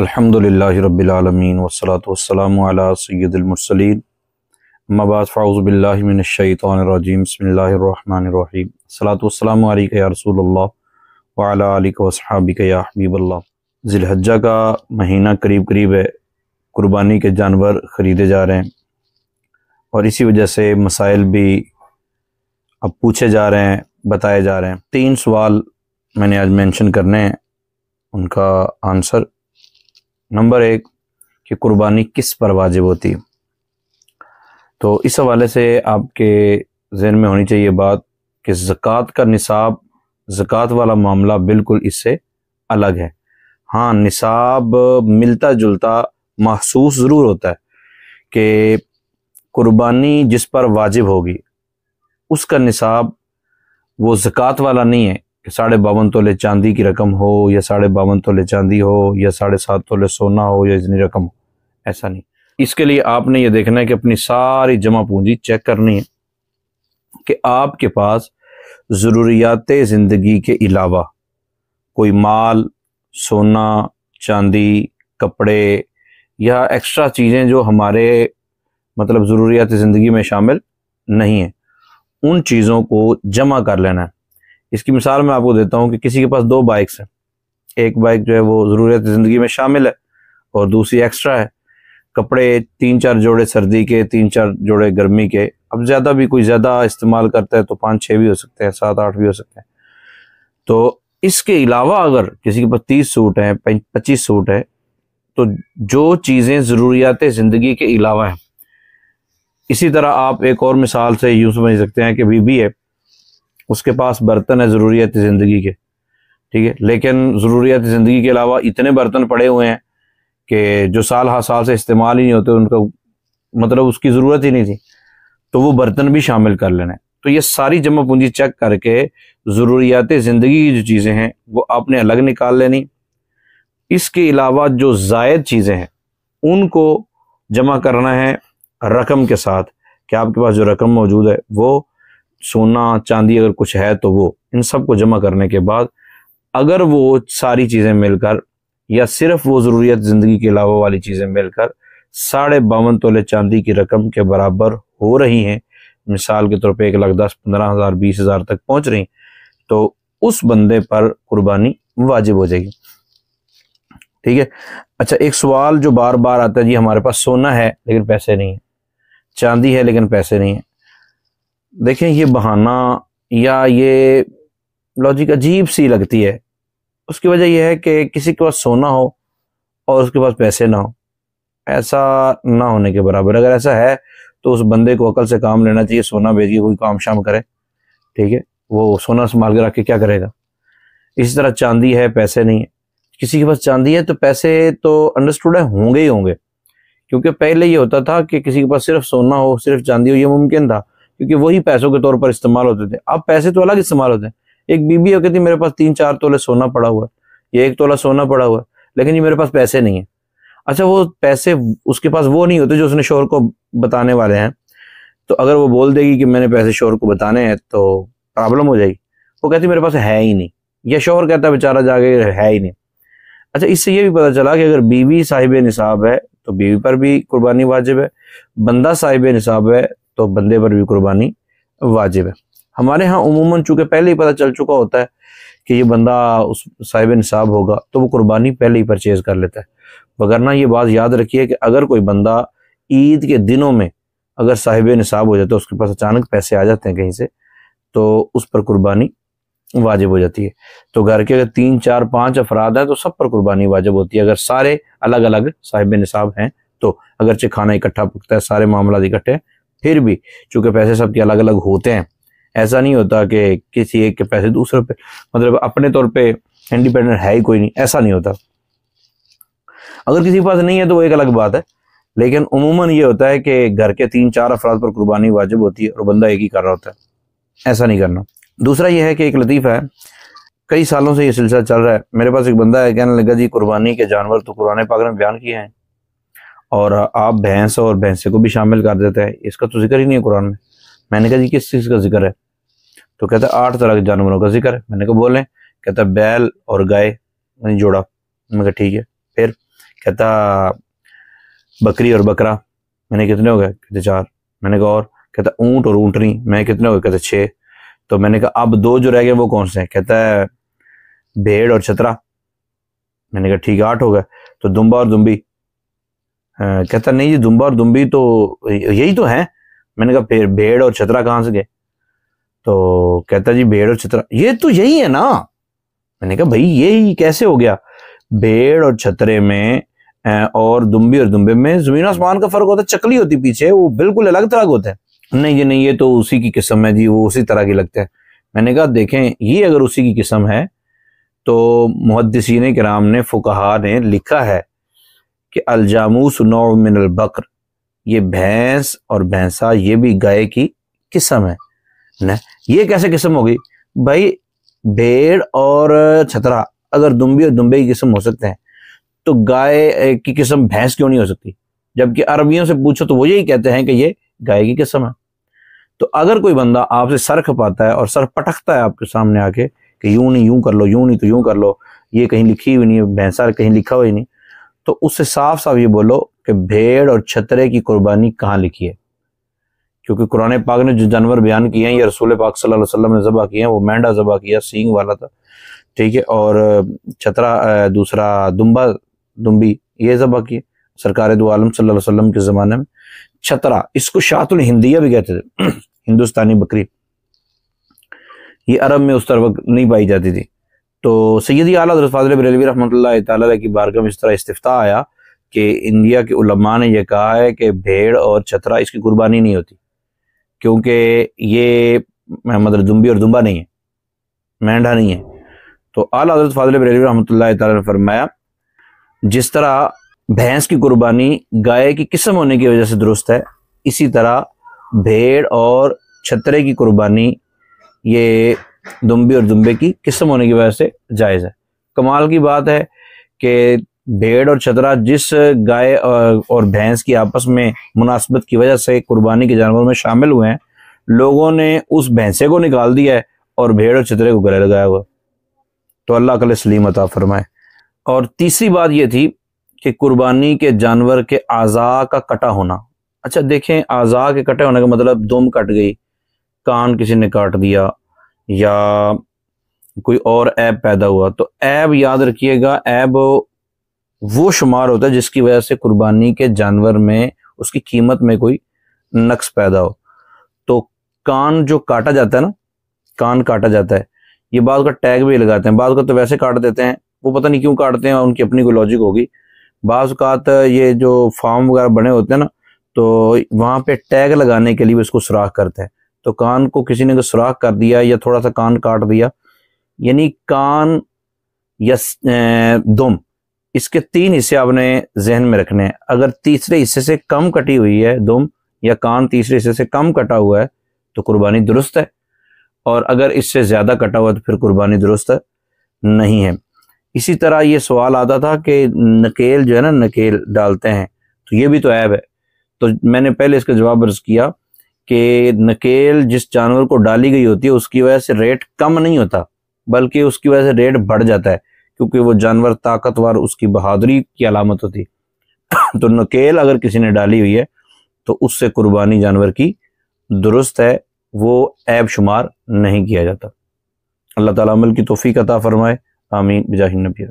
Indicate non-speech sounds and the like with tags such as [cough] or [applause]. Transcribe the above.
अल्हम्दुलिल्लाहि रब्बिल आलमीन वस्सलातु वस्सलामु अला सय्यदिल मुरसलीन मबास फ़ाउज़ बिल्लाहि मिनश शैतानिर रजीम बिस्मिल्लाहिर रहमानिर रहीम सलातु वस्सलामु अलैका या रसूल अल्लाह व अला आलिक व असहाबिका या हबीब अल्लाह जिलहज्जा का महीना करीब करीब है कुर्बानी के जानवर ख़रीदे जा रहे हैं और इसी वजह से मसाइल भी अब पूछे जा रहे हैं बताए जा रहे हैं तीन सवाल मैंने आज मेंशन करने हैं उनका आंसर नंबर एक कि कुर्बानी किस पर वाजिब होती है तो इस हवाले से आपके जहन में होनी चाहिए बात कि ज़क़़त का निसाब ज़क़़त वाला मामला बिल्कुल इससे अलग है हाँ निसाब मिलता जुलता महसूस ज़रूर होता है कि कुर्बानी जिस पर वाजिब होगी उसका निसाब वो ज़क़़त वाला नहीं है साढ़े बावन तोले चांदी की रकम हो या साढ़े बावन तोले चांदी हो या साढ़े सात तोले सोना हो या इतनी रकम हो ऐसा नहीं इसके लिए आपने ये देखना है कि अपनी सारी जमा पूंजी चेक करनी है कि आपके पास ज़रूरियात ज़िंदगी के अलावा कोई माल सोना चांदी कपड़े या एक्स्ट्रा चीज़ें जो हमारे मतलब ज़रूरियात ज़िंदगी में शामिल नहीं है उन चीज़ों को जमा कर लेना है इसकी मिसाल मैं आपको देता हूँ कि किसी के पास दो बाइक्स हैं एक बाइक जो है वो ज़रूरत ज़िंदगी में शामिल है और दूसरी एक्स्ट्रा है कपड़े तीन चार जोड़े सर्दी के तीन चार जोड़े गर्मी के अब ज़्यादा भी कोई ज़्यादा इस्तेमाल करता है तो पाँच छः भी हो सकते हैं सात आठ भी हो सकते हैं तो इसके अलावा अगर किसी के पास तीस सूट हैं पच्चीस सूट है तो जो चीज़ें ज़रूरियात ज़िंदगी के अलावा हैं इसी तरह आप एक और मिसाल से यूँ समझ सकते हैं कि बीबी है उसके पास बर्तन है ज़रूरियात ज़िंदगी के ठीक है लेकिन ज़रूरियात ज़िंदगी के अलावा इतने बर्तन पड़े हुए हैं कि जो साल हर साल से इस्तेमाल ही नहीं होते उनका मतलब उसकी ज़रूरत ही नहीं थी तो वो बर्तन भी शामिल कर लेना है तो ये सारी जमा पूंजी चेक करके ज़रूरियात ज़िंदगी की जो चीज़ें हैं वो आपने अलग निकाल लेनी इसके अलावा जो जायद चीज़ें हैं उनको जमा करना है रकम के साथ कि आपके पास जो रकम मौजूद है वो सोना चांदी अगर कुछ है तो वो इन सब को जमा करने के बाद अगर वो सारी चीज़ें मिलकर या सिर्फ वो ज़रूरियत ज़िंदगी के अलावा वाली चीज़ें मिलकर साढ़े बावन तोले चांदी की रकम के बराबर हो रही हैं मिसाल के तौर पे एक लाख दस पंद्रह हज़ार बीस हज़ार तक पहुंच रही तो उस बंदे पर कुर्बानी वाजिब हो जाएगी ठीक है अच्छा एक सवाल जो बार बार आता है जी हमारे पास सोना है लेकिन पैसे नहीं है चांदी है लेकिन पैसे नहीं है देखें ये बहाना या ये लॉजिक अजीब सी लगती है उसकी वजह यह है कि किसी के पास सोना हो और उसके पास पैसे ना हो ऐसा ना होने के बराबर अगर ऐसा है तो उस बंदे को अकल से काम लेना चाहिए सोना बेच के कोई काम शाम करे ठीक है वो सोना संभाल के रख के क्या करेगा इसी तरह चांदी है पैसे नहीं है किसी के पास चांदी है तो पैसे तो अंडरस्टूड है होंगे ही होंगे क्योंकि पहले ये होता था कि किसी के पास सिर्फ सोना हो सिर्फ चांदी हो ये मुमकिन था क्योंकि वही पैसों के तौर पर इस्तेमाल होते थे अब पैसे तो अलग इस्तेमाल होते हैं एक बीबी कहती मेरे पास तीन चार तोले सोना पड़ा हुआ है ये एक तोला सोना पड़ा हुआ है लेकिन ये मेरे पास पैसे नहीं है अच्छा वो पैसे उसके पास वो नहीं होते जो उसने शोर को बताने वाले हैं तो अगर वो बोल देगी कि मैंने पैसे शोर को बताने हैं तो प्रॉब्लम हो जाएगी वो कहती मेरे पास है ही नहीं या शोर कहता है बेचारा जाके है ही नहीं अच्छा इससे ये भी पता चला कि अगर बीवी साहिब निसाब है तो बीवी पर भी कुर्बानी वाजिब है बंदा साहिब निसाब है तो बंदे पर भी कुर्बानी वाजिब है हमारे यहाँ उमूमन चूँकि पहले ही पता चल चुका होता है कि ये बंदा उस साहिब निसाब होगा तो वो कुर्बानी पहले ही परचेज कर लेता है वगरना ये बात याद रखिए कि अगर कोई बंदा ईद के दिनों में अगर साहिब निसाब हो जाता है तो उसके पास अचानक पैसे आ जाते हैं कहीं से तो उस पर कुर्बानी वाजिब हो जाती है तो घर के अगर तीन चार पाँच अफराद हैं तो सब पर कुर्बानी वाजिब होती है अगर सारे अलग अलग साहिब निसाब हैं तो अगरचे खाना इकट्ठा पकता है सारे मामला इकट्ठे फिर भी चूंकि पैसे सबके अलग अलग होते हैं ऐसा नहीं होता कि किसी एक के पैसे दूसरे पे मतलब अपने तौर पे इंडिपेंडेंट है ही कोई नहीं ऐसा नहीं होता अगर किसी के पास नहीं है तो वो एक अलग बात है लेकिन उमूमन ये होता है कि घर के तीन चार अफराद पर कुर्बानी वाजिब होती है और बंदा एक ही कर रहा होता है ऐसा नहीं करना दूसरा यह है कि एक लतीफ़ा है कई सालों से ये सिलसिला चल रहा है मेरे पास एक बंदा है कहने लगा जी कुर्बानी के जानवर तो कुरान पाक ने बयान किए हैं और आप भैंस और भैंसे को भी शामिल कर देते हैं इसका तो जिक्र ही नहीं है कुरान में मैंने कहा जी किस चीज़ का जिक्र है तो कहता है आठ तरह के जानवरों का जिक्र है मैंने कहा बोले कहता बैल और गाय जोड़ा मैंने कहा ठीक है फिर कहता बकरी और बकरा मैंने कितने हो गए कहते चार मैंने कहा और कहता ऊंट और ऊंटनी मैं कितने हो गए कहते छः तो मैंने कहा अब दो जो रह गए वो कौन से हैं कहता है भेड़ और छतरा मैंने कहा ठीक आठ हो गए तो दुम्बा और दुम्बी हाँ, कहता नहीं जी दुम्बा और दुम्बी तो यही तो है मैंने कहा भेड़ और छतरा कहाँ से गए तो कहता जी भेड़ और छतरा ये तो यही है ना मैंने कहा भाई यही कैसे हो गया भेड़ और छतरे में और दुम्बी और दुम्बे में जमीन आसमान का फर्क होता है चकली होती पीछे वो बिल्कुल अलग तरह होते हैं नहीं जी नहीं ये तो उसी की किस्म है जी वो उसी तरह के लगते हैं मैंने कहा देखें ये अगर उसी की किस्म है तो मुहदसिन कराम ने फुकाहा ने लिखा है कि अलजामूस नौ मिनल बकर ये भैंस और भैंसा ये भी गाय की किस्म है ना ये कैसे किस्म होगी भाई भेड़ और छतरा अगर दुम्बी और दुम्बे की किस्म हो सकते हैं तो गाय की किस्म भैंस क्यों नहीं हो सकती जबकि अरबियों से पूछो तो वो यही कहते हैं कि ये गाय की किस्म है तो अगर कोई बंदा आपसे सर खपाता है और सर पटकता है आपके सामने आके कि यूं नहीं यूं कर लो यूं नहीं तो यूं कर लो ये कहीं लिखी हुई नहीं भैंसा कहीं लिखा हुआ ही नहीं तो उससे साफ साफ ये बोलो कि भेड़ और छतरे की कुर्बानी कहाँ लिखी है क्योंकि कुरान पाक ने जो जानवर बयान किए हैं या रसूल पाक सल्लल्लाहु अलैहि वसल्लम ने जबा किए हैं वो मेंढा जबा किया सींग वाला था ठीक है और छतरा दूसरा दुम्बा दुम्बी ये जबा किए सरकार दो आलम सल्लल्लाहु अलैहि वसल्लम के ज़माने में छतरा इसको शातुल हिंदिया भी कहते थे [clears throat] हिंदुस्तानी बकरी ये अरब में उस तरह नहीं पाई जाती थी तो सैदी आला फाजल बरेलवी रहमत की बारगह में इस तरह इस्तः आया कि इंडिया के उलमा ने यह कहा है कि भेड़ और छतरा इसकी कुर्बानी नहीं होती क्योंकि ये मतलब दुम्बी और दुम्बा नहीं है मेंढा नहीं है तो आला हजरत फाजल बरेलवी रहमत ने फरमाया जिस तरह भैंस की कुर्बानी गाय की किस्म होने की वजह से दुरुस्त है इसी तरह भेड़ और छतरे की कुर्बानी ये दुम्बी और दुम्बे की किस्म होने की वजह से जायज़ है कमाल की बात है कि भेड़ और छतरा जिस गाय और भैंस की आपस में मुनासबत की वजह से कुर्बानी के जानवरों में शामिल हुए हैं लोगों ने उस भैंसे को निकाल दिया है और भेड़ और छतरे को गले लगाया हुआ तो अल्लाह कल सलीम अता फरमाए और तीसरी बात यह थी कि कुर्बानी के जानवर के आज़ा का कटा होना अच्छा देखें आज़ा के कटे होने का मतलब दुम कट गई कान किसी ने काट दिया या कोई और ऐब पैदा हुआ तो ऐब याद रखिएगा ऐब वो शुमार होता है जिसकी वजह से कुर्बानी के जानवर में उसकी कीमत में कोई नक्स पैदा हो तो कान जो काटा जाता है ना कान काटा जाता है ये बाद का टैग भी लगाते हैं बाद का तो वैसे काट देते हैं वो पता नहीं क्यों काटते हैं उनकी अपनी कोई लॉजिक होगी बाज़ात तो ये जो फार्म वगैरह बने होते हैं ना तो वहां पे टैग लगाने के लिए उसको सुराख करते हैं तो कान को किसी ने तो सुराख कर दिया या थोड़ा सा कान काट दिया यानी कान या दुम इसके तीन हिस्से आपने जहन में रखने हैं अगर तीसरे हिस्से से कम कटी हुई है दुम या कान तीसरे हिस्से से कम कटा हुआ है तो कुर्बानी दुरुस्त है और अगर इससे ज़्यादा कटा हुआ तो फिर कुर्बानी दुरुस्त नहीं है इसी तरह ये सवाल आता था कि नकेल जो है ना नकेल डालते हैं तो ये भी तो ऐब है तो मैंने पहले इसका जवाब अर्ज किया कि नकेल जिस जानवर को डाली गई होती है उसकी वजह से रेट कम नहीं होता बल्कि उसकी वजह से रेट बढ़ जाता है क्योंकि वो जानवर ताकतवर उसकी बहादुरी की अलामत होती है [coughs] तो नकेल अगर किसी ने डाली हुई है तो उससे कुर्बानी जानवर की दुरुस्त है वो ऐब शुमार नहीं किया जाता अल्लाह ताला अमल की तोफ़ी अता फ़रमाए आमीन बजाहिन नबी